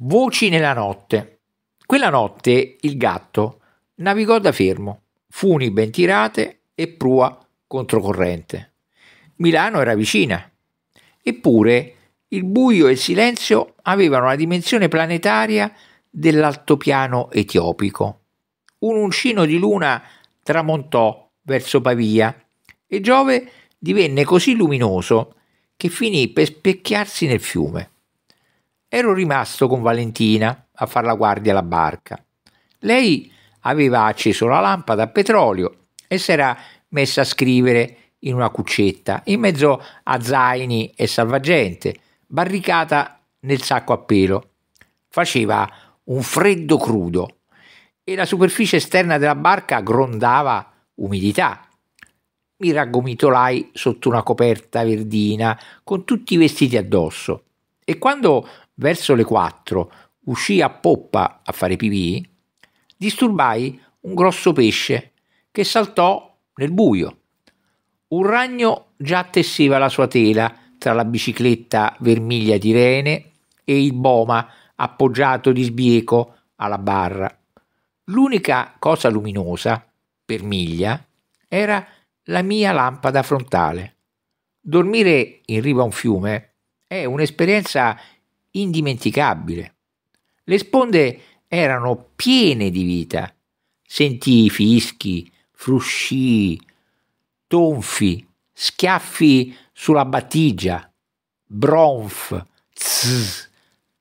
Voci nella notte. Quella notte il gatto navigò da fermo, funi ben tirate e prua controcorrente. Milano era vicina. Eppure il buio e il silenzio avevano la dimensione planetaria dell'altopiano etiopico. Un uncino di luna tramontò verso Pavia e Giove divenne così luminoso che finì per specchiarsi nel fiume ero rimasto con Valentina a far la guardia alla barca. Lei aveva acceso la lampada a petrolio e si era messa a scrivere in una cuccetta, in mezzo a zaini e salvagente, barricata nel sacco a pelo. Faceva un freddo crudo e la superficie esterna della barca grondava umidità. Mi raggomitolai sotto una coperta verdina con tutti i vestiti addosso e quando verso le 4 uscì a poppa a fare pipì, disturbai un grosso pesce che saltò nel buio. Un ragno già tesseva la sua tela tra la bicicletta vermiglia di rene e il boma appoggiato di sbieco alla barra. L'unica cosa luminosa, per miglia, era la mia lampada frontale. Dormire in riva a un fiume è un'esperienza indimenticabile. Le sponde erano piene di vita. Sentii fischi, fruscii, tonfi, schiaffi sulla battigia, bronf, zzz,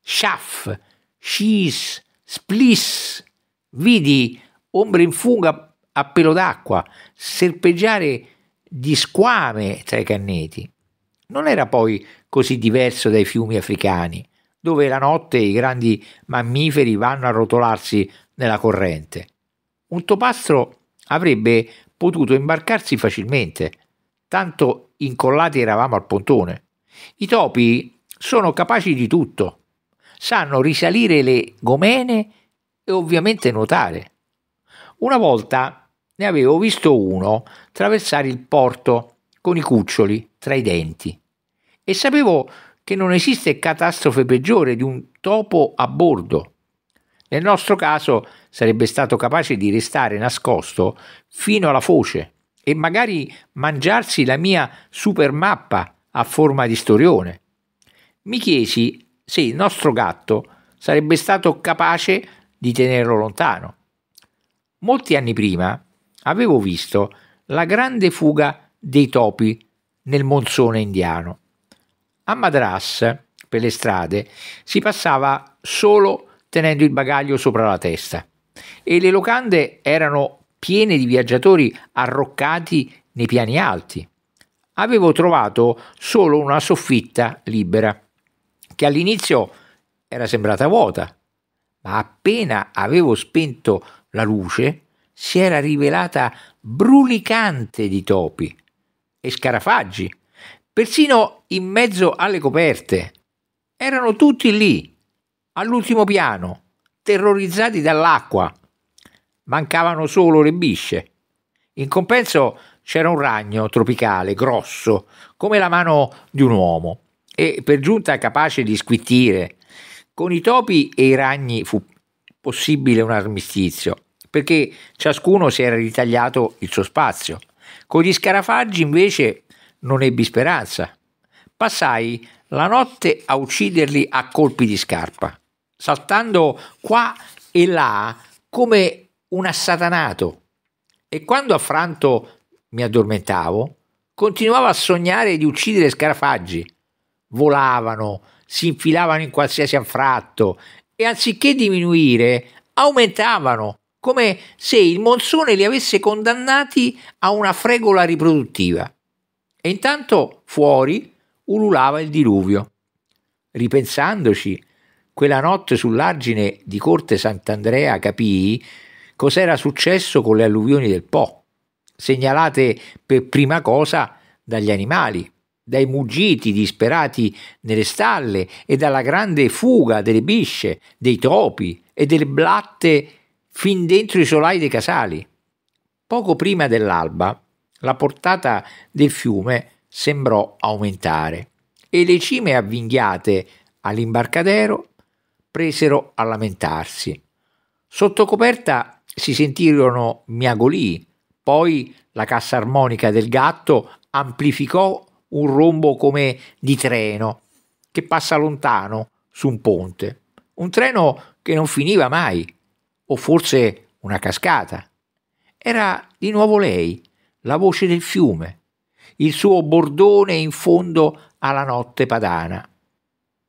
schaff, scis, spliss. Vidi ombre in fuga a pelo d'acqua serpeggiare di squame tra i canneti. Non era poi così diverso dai fiumi africani, dove la notte i grandi mammiferi vanno a rotolarsi nella corrente. Un topastro avrebbe potuto imbarcarsi facilmente, tanto incollati eravamo al pontone. I topi sono capaci di tutto, sanno risalire le gomene e ovviamente nuotare. Una volta ne avevo visto uno traversare il porto con i cuccioli tra i denti e sapevo che non esiste catastrofe peggiore di un topo a bordo. Nel nostro caso sarebbe stato capace di restare nascosto fino alla foce e magari mangiarsi la mia super mappa a forma di storione. Mi chiesi se il nostro gatto sarebbe stato capace di tenerlo lontano. Molti anni prima avevo visto la grande fuga dei topi nel monsone indiano a Madras, per le strade, si passava solo tenendo il bagaglio sopra la testa e le locande erano piene di viaggiatori arroccati nei piani alti. Avevo trovato solo una soffitta libera, che all'inizio era sembrata vuota, ma appena avevo spento la luce si era rivelata brulicante di topi e scarafaggi persino in mezzo alle coperte. Erano tutti lì, all'ultimo piano, terrorizzati dall'acqua. Mancavano solo le bisce. In compenso c'era un ragno tropicale, grosso, come la mano di un uomo, e per giunta capace di squittire. Con i topi e i ragni fu possibile un armistizio, perché ciascuno si era ritagliato il suo spazio. Con gli scarafaggi invece non ebbi speranza. Passai la notte a ucciderli a colpi di scarpa, saltando qua e là come un assatanato. E quando affranto mi addormentavo, continuavo a sognare di uccidere scarafaggi. Volavano, si infilavano in qualsiasi anfratto e anziché diminuire, aumentavano, come se il monsone li avesse condannati a una fregola riproduttiva. E intanto fuori ululava il diluvio. Ripensandoci, quella notte sull'argine di Corte Sant'Andrea capii cos'era successo con le alluvioni del Po, segnalate per prima cosa dagli animali, dai muggiti disperati nelle stalle e dalla grande fuga delle bisce, dei topi e delle blatte fin dentro i solai dei casali. Poco prima dell'alba la portata del fiume sembrò aumentare e le cime avvinghiate all'imbarcadero presero a lamentarsi. Sotto coperta si sentirono miagolii, poi la cassa armonica del gatto amplificò un rombo come di treno che passa lontano su un ponte, un treno che non finiva mai, o forse una cascata. Era di nuovo lei la voce del fiume, il suo bordone in fondo alla notte padana.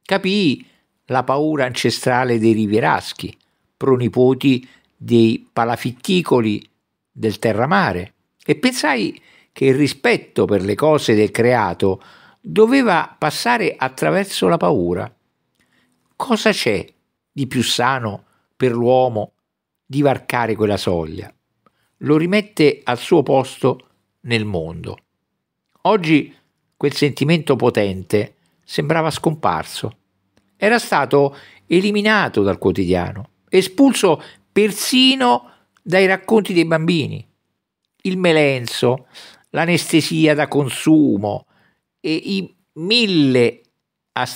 Capì la paura ancestrale dei rivieraschi, pronipoti dei palafitticoli del terramare, e pensai che il rispetto per le cose del creato doveva passare attraverso la paura. Cosa c'è di più sano per l'uomo di varcare quella soglia? Lo rimette al suo posto nel mondo. Oggi quel sentimento potente sembrava scomparso. Era stato eliminato dal quotidiano, espulso persino dai racconti dei bambini. Il melenso, l'anestesia da consumo e i mille,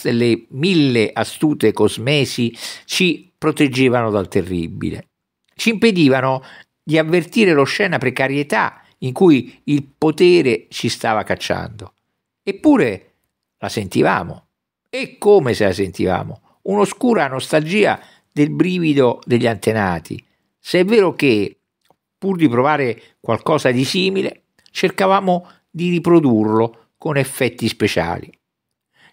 le mille astute cosmesi ci proteggevano dal terribile. Ci impedivano di avvertire l'oscena precarietà in cui il potere ci stava cacciando. Eppure la sentivamo. E come se la sentivamo? Un'oscura nostalgia del brivido degli antenati. Se è vero che, pur di provare qualcosa di simile, cercavamo di riprodurlo con effetti speciali.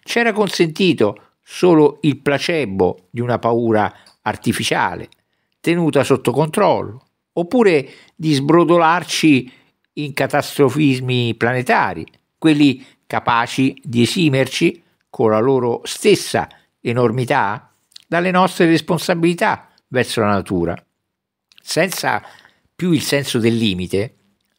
C'era consentito solo il placebo di una paura artificiale, tenuta sotto controllo, oppure di sbrodolarci in catastrofismi planetari, quelli capaci di esimerci, con la loro stessa enormità, dalle nostre responsabilità verso la natura. Senza più il senso del limite,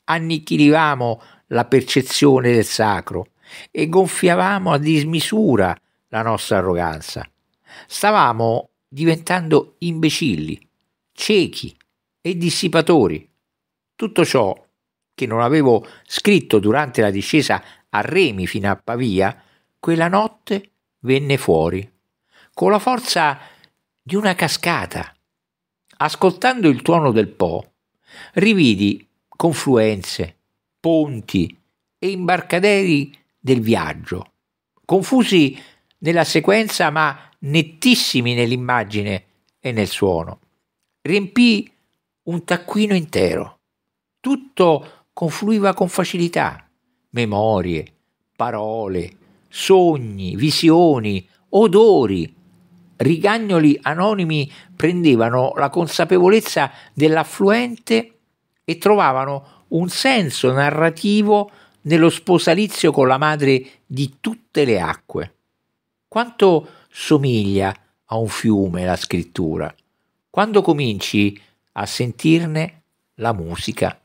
annichilivamo la percezione del sacro e gonfiavamo a dismisura la nostra arroganza. Stavamo diventando imbecilli, ciechi e dissipatori. Tutto ciò che non avevo scritto durante la discesa a Remi fino a Pavia, quella notte venne fuori, con la forza di una cascata. Ascoltando il tuono del Po, rividi confluenze, ponti e imbarcaderi del viaggio, confusi nella sequenza ma nettissimi nell'immagine e nel suono. Riempì un taccuino intero, tutto confluiva con facilità. Memorie, parole, sogni, visioni, odori, rigagnoli anonimi prendevano la consapevolezza dell'affluente e trovavano un senso narrativo nello sposalizio con la madre di tutte le acque. Quanto somiglia a un fiume la scrittura, quando cominci a sentirne la musica.